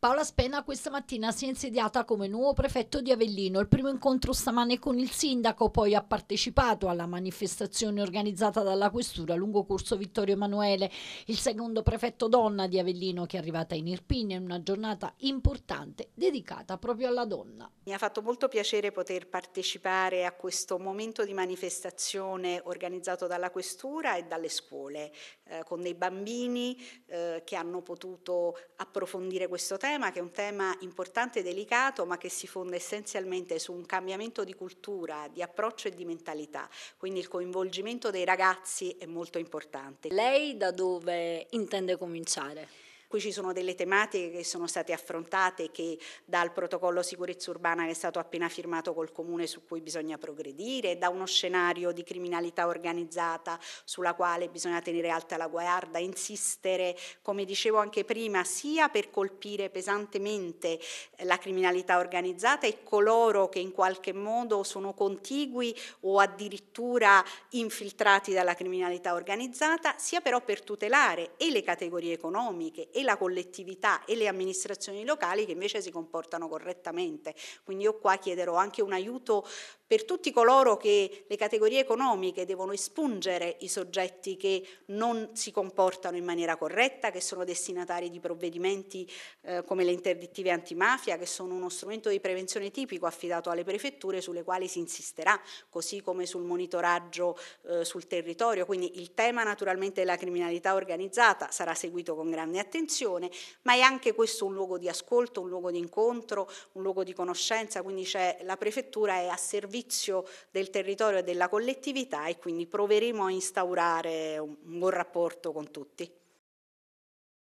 Paola Spena questa mattina si è insediata come nuovo prefetto di Avellino. Il primo incontro stamane con il sindaco, poi ha partecipato alla manifestazione organizzata dalla questura lungo corso Vittorio Emanuele, il secondo prefetto donna di Avellino che è arrivata in Irpina in una giornata importante dedicata proprio alla donna. Mi ha fatto molto piacere poter partecipare a questo momento di manifestazione organizzato dalla questura e dalle scuole, eh, con dei bambini eh, che hanno potuto approfondire questo tema tema che è un tema importante e delicato ma che si fonda essenzialmente su un cambiamento di cultura, di approccio e di mentalità, quindi il coinvolgimento dei ragazzi è molto importante. Lei da dove intende cominciare? Qui ci sono delle tematiche che sono state affrontate che dal protocollo sicurezza urbana che è stato appena firmato col comune su cui bisogna progredire, da uno scenario di criminalità organizzata sulla quale bisogna tenere alta la guarda, insistere, come dicevo anche prima, sia per colpire pesantemente la criminalità organizzata e coloro che in qualche modo sono contigui o addirittura infiltrati dalla criminalità organizzata, sia però per tutelare e le categorie economiche e la collettività e le amministrazioni locali che invece si comportano correttamente. Quindi io qua chiederò anche un aiuto per tutti coloro che le categorie economiche devono espungere i soggetti che non si comportano in maniera corretta, che sono destinatari di provvedimenti eh, come le interdittive antimafia, che sono uno strumento di prevenzione tipico affidato alle prefetture sulle quali si insisterà, così come sul monitoraggio eh, sul territorio. Quindi il tema naturalmente della criminalità organizzata sarà seguito con grande attenzione attenzione, ma è anche questo un luogo di ascolto, un luogo di incontro, un luogo di conoscenza, quindi la prefettura è a servizio del territorio e della collettività e quindi proveremo a instaurare un buon rapporto con tutti.